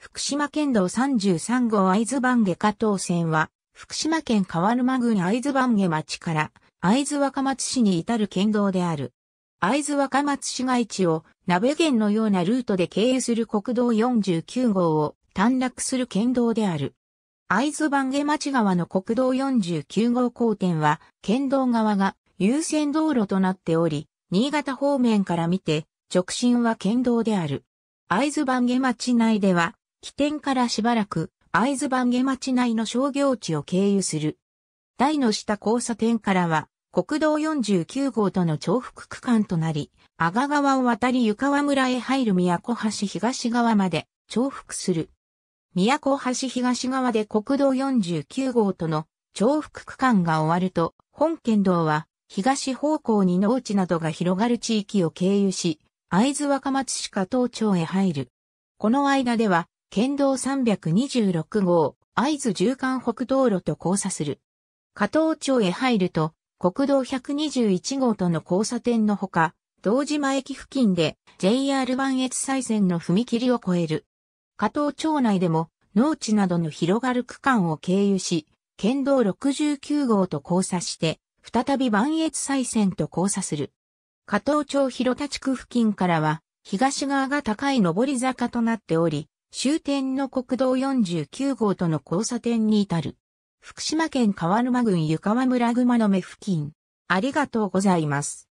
福島県道33号会津番下加藤線は、福島県川沼郡会津番下町から会津若松市に至る県道である。会津若松市街地を鍋源のようなルートで経由する国道49号を短絡する県道である。会津番下町側の国道49号交点は、県道側が優先道路となっており、新潟方面から見て、直進は県道である。会津番下町内では、起点からしばらく、会津番下町内の商業地を経由する。台の下交差点からは、国道49号との重複区間となり、阿賀川を渡り湯川村へ入る宮古橋東側まで重複する。宮古橋東側で国道49号との重複区間が終わると、本県道は東方向に農地などが広がる地域を経由し、会津若松市下東町へ入る。この間では、県道326号、会津縦貫北道路と交差する。加藤町へ入ると、国道121号との交差点のほか、道島駅付近で j r 万越西線の踏切を越える。加藤町内でも農地などの広がる区間を経由し、県道69号と交差して、再び万越西線と交差する。加藤町広田地区付近からは、東側が高い上り坂となっており、終点の国道49号との交差点に至る。福島県川沼郡湯川村熊の目付近。ありがとうございます。